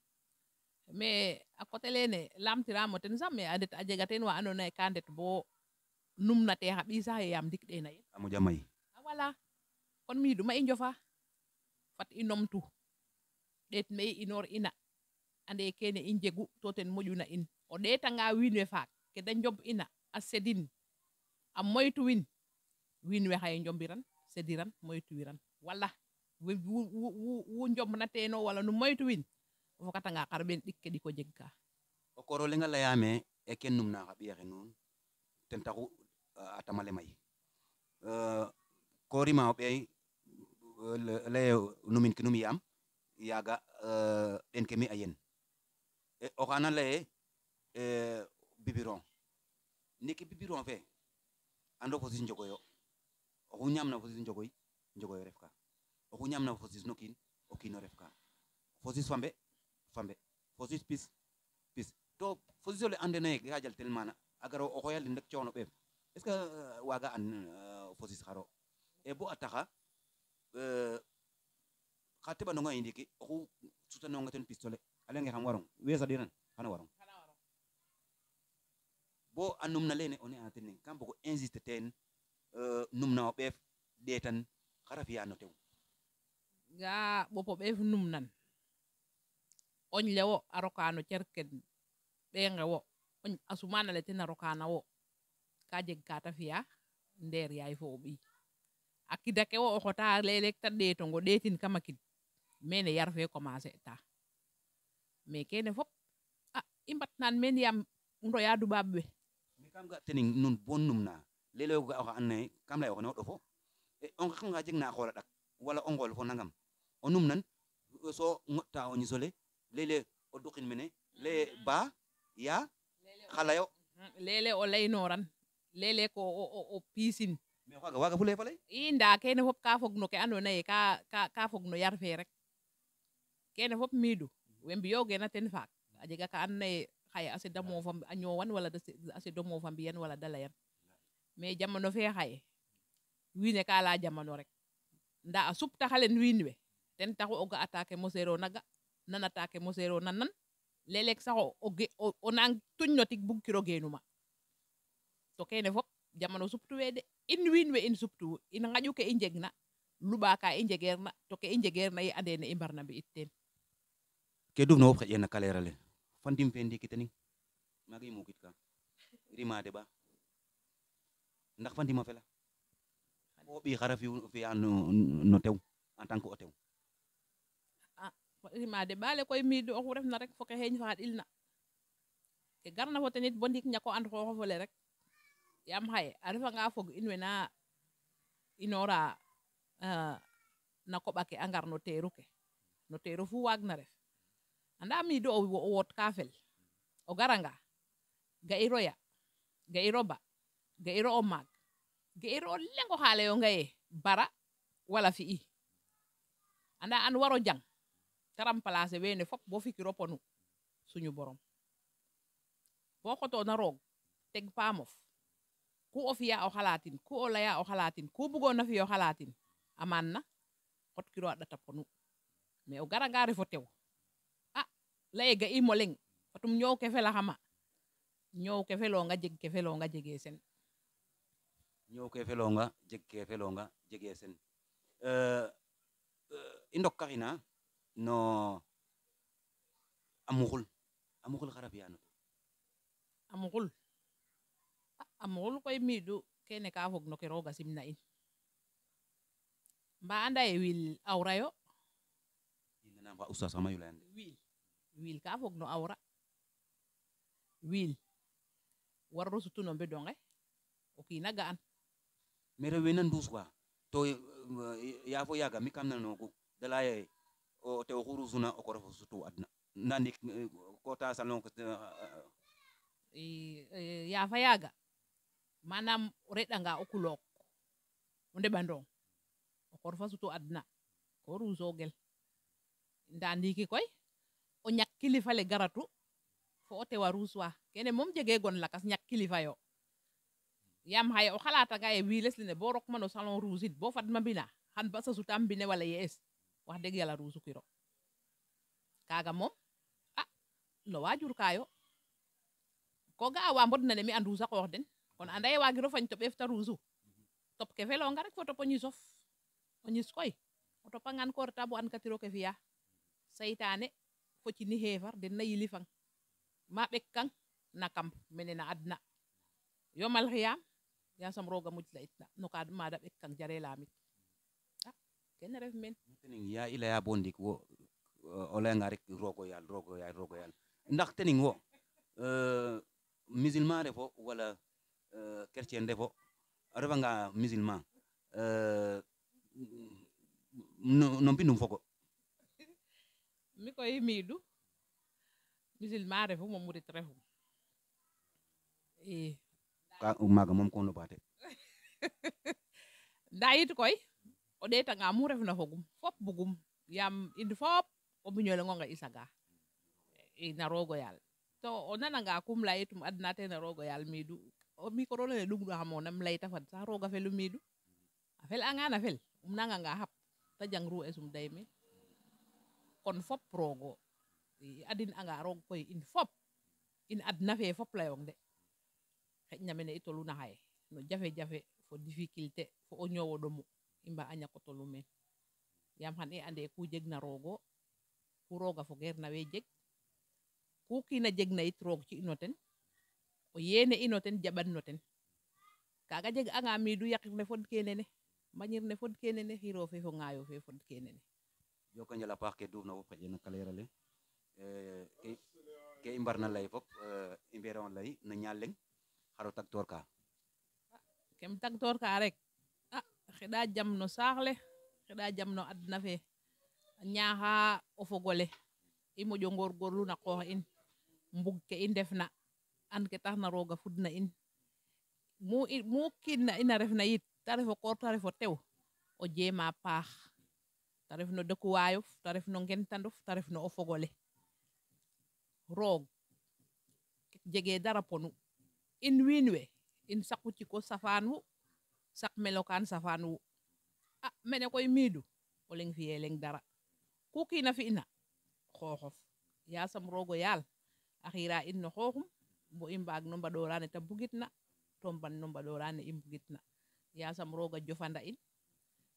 mais a coté leene laamtiramo ten sax mais a ndet a jega teen wa ando naye ka ndet bo num na te xa ɓiy saxe yaam ndik ɗena yen a moƴa may a wala kon miiduma i njofa fat i nomtu ɗeet me i inoor ina ande kene i njegu to ten moƴuna in o ɗeetanga wiin we faak kede ina a sedin a moytu win win we xaye jombiran sediran wiran wala wu teno wala nu moytuwin o fokatanga xar ɓen ɗik ke ɗiko jeg ka o koro la yame e ken na xa ɓiyaxe nuun ten taxu atamale may korima o ɓeey leye numin kinum yaam yaga ɗen e, ke mi a e, o le euh bibiron niki bibiron fe ando fosis njogoyo oxu ñamna fosis njogoy njogoyo ref ka oxu na fosis no kiin o kiino ref ka fosis fambe fambe fosis pis pis to fosis ole ande ye ka jal tel mana a gara o xoyalin rek chono ɓeef est ce que waga an uh, fosis xaro e bo a uh, taxa xa teɓanonga ye ndiki oxu sutano ten pistole a nge xam warong we saɗiran xana warong bo a numna lene one a ten kam bogo insiste euh, ten numna o ɓeef ɗeetan xara fiya no tew ga'a ɓopo ɓeef numnan oñ le wo a roka no cerken ɓeenge wo oñ a sumanale ten a rokana wo ka jeg kaa ta fiya ndeer yaay fo o ɓiy a kida ke wo o xota leelek ta ɗeetongo ɗeetin kama kid mene yar fe commencer ta mais kene fop a i mbatnan meen yaam ndoya duɓaaɓ we kam ga tening nun bonum na lelo ga oxa anne kam lay oxene o ɗofo e, on xanga jeg na xola ɗak wala o ngool fo nangam o num nan so ŋotta o ñisole lele o duqin mene leye ba ya xalayo lele o mhm, leynoran lele ko o piisin mais o xaaga waaga fule faley i nda kene fop ka fog no ke ando naye ka ka fog no yar fe rek kene fop miidu we gena ten faak a jega ka ando naye xaye a sedamo fam a ñowan wala a sedamo fam mbiyan wala da layan mais jamono fe xaye wiine ka leya jamano rek nda a suptaxalen wiin we ten taxu o ga attaqué mosero naga nan attaqué mosero nan nan lelek sax o o nang bug kiro genuma to kene fop jamano suptu we de in win we in suptu in ngaju ke injegna luba ka injegerna to ke injegerna i andene i mbarna bi itten ke dum no fop xeyena kalerale fantimfendikitani maga i mukitka rimade ɓa ndax fantima fela ko ɓi xara fiya no tew en tant o tew ah, rimade ɓaale koy miidu oxu refna rek fo ke xeeñ fa xad ke garna fo ten bo ndiik ñako and xooxof ole rek yaam xaye a refanga fog in we euh, na inoora na koɓa ke a ngar no teeru ke no teeru fu waag na ref andami do o wotkafel o garanga ga'iro ya ga'iro ba ga'iro o maag ga'iro o lengo xaalayo ngaye bara wala fi'i anda an waro jang te remplacer wene fop bo fikiro ponu suñu borom bo xotona rog teg paamof ku o fiya o xalaatin ku o laya o xalaatin ku bugona fiyo xalaatin aman amanna xotkiro kiro ɗata ponu me o garanga refo tew lega ga imo patum nyow kefe la xama nyow kefe longa jeg kefe nga jege sen nyow kefe longa jeg kefe nga jege sen euh, eh, indok indokkarina no amuxul amuxul xarabiyano amuxul amuxul koy miidu kene ka fog no ke roga simna in ba anda e wil awrayo inanam xa ba xama yulayande wil wil ka fog no awra wil warro sutu no be donge eh? o ki na an mere wenan dus wa to eh, ya fo ya ga mi kam no ko dala ye eh, o te o khuru zuna o korofo sutu adna Nandik ko ta salon ko ya fa ya ga manam reda nga okulok onde bandong o korofo sutu adna ko ruzogel ndandiki koy o ñak kilifa le garatu fo o tewa ruuswa kene moom jege gon lakas ñak kilifa yo yaam xaye o xalatanga ye wiles lene bo rok man o salon ruusid bo fadma mbina xan ba sasutam mbine wala ye'es wax deg yàlla ruusu kiro kaaga moom a ah, lowa jur kaayo ko ga'a wa mbod ne mi an ruusa qoox den kon anda ye waagiro fañ to ɓeef ta ruusu top ke felonga rek fo top o ñisof o ñis koy o topangan ko reta bo an katiro ke fiya seytaane fotini heefarde nayi lifang ma ɓekkan na kam menena adna yomal ya sam roga mujla itna no ka maada kang jare laamit a ah, kene ref men ya ila ya bondik wo eh, o nga rek rogo yaal rogo yaal rogo yaal ndax tening wo eh, musulman defo wala eh, chrétien defo a nga musulman no mbindum foko mi ko yimiiɗu musilmare fof mo ɓuri tre fum ka maga moom kon loɓate nda koy o ɗeetanga mu refna fogum fop bugum yaam in fop o mbiñolengonga i saga na roogo to o nananga kum layitum adna te na roogo yaal miidu o micro lene ɗugɗaxamona im layta fad sax rooga felu miidu a fel anga na fel um nanganga xap te jang ru esum day me kon fop roogo i adin anga roog koy in fop in adna fe fop layong de xeƴna mene i toluna xaye no jafe-jafe fo difficulté fo o ñoowo ɗomu i mba a ñako tolu meen yaam xan i e ande ku jeg na roogo ku rooga fogeer na we jeg ku kiina jeg na it roog ci inoten, ten o yeene ino ten jaɓan no ten kaaga jeg anga miidu yaqir ne fod kene ne mbañir ne fod kene ne xiro fe fo ŋaayo fe fod kene ne Joko Njala paax ke duufna fop xeƴe na kaleerale ke eh, imbar na lay fop eh, imbera mbeero lay na nyaleng haro tak torka ah, kem tak torka rek ah, a jam no saax le jam no adna fe ñaaxa o imo i moƴo ngorgorlu na ko in mbug ke i ndefna an ke fudna in mu mu kin na ina refna yit ta refo koor ta refo tew o jema paax ta ref no dëkkuwaayof ta ref no ngentandof ta ref no o fogole roog jegee dara ponu in wiin we in saqu ciko safaan wu saq melokaan safaan a ah, mene koy miidu o leŋ fiyee leŋ dara ku kiina fi'na xooxof yaasam roogo yaal a xiira in no xooxum bo i mbaag no mbaɗoora ta bugitna to no i yaasam rooga jofanda in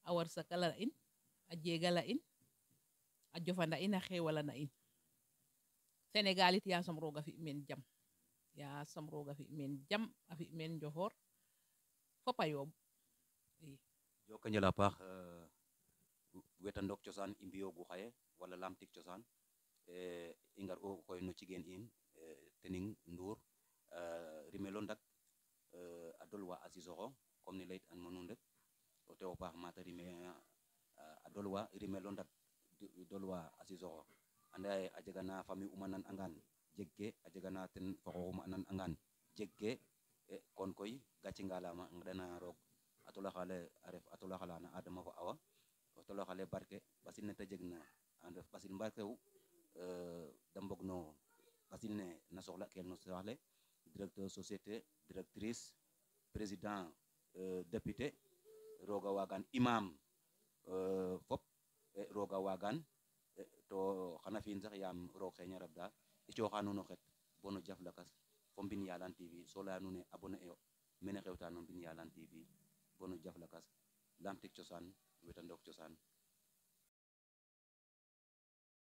a war in a la in a jofana in a na in Senegal it yaasam samroga fi men jam ya roog fi men jam a fi men johor. fop a yooɓ i joko njal a paax wetandok cosaan i mbiyoogu xaye wala lamtik cosaan eh, i ngar'u oh, koy no cigeen in eh, tening nduur eh, rimelo ndak a dolwa a comme ni layit an mo nuun rek o tewo paax mata rime Eh, a dolwa iri lo ndat dolwa a anda a jega eh, na famille uma angan jeg ke a jega na ten foxoxuma nan angan jeg ke e, kon koy gaci ngalama ngedana roog a tolaxale a ref a na adama fo awa o tolaxale barke ɓasil eh, ne te jeg na a ref ɓasil mbarkewu uh, da no ɓasil ne na soxla kel no saxle directeur société directrice président uh, député roga wagan imam Eh, fop e, roga waagaan e, to xana fi'in sax yaam roog xeña rabda i cooxa nuun o xet bo no jaf lakas fo mbin yalan tv so laya nuun e abonné eyo mene xewta no mbin yalan tv bo jaf lakas lamtik cosaan wetandook cosaan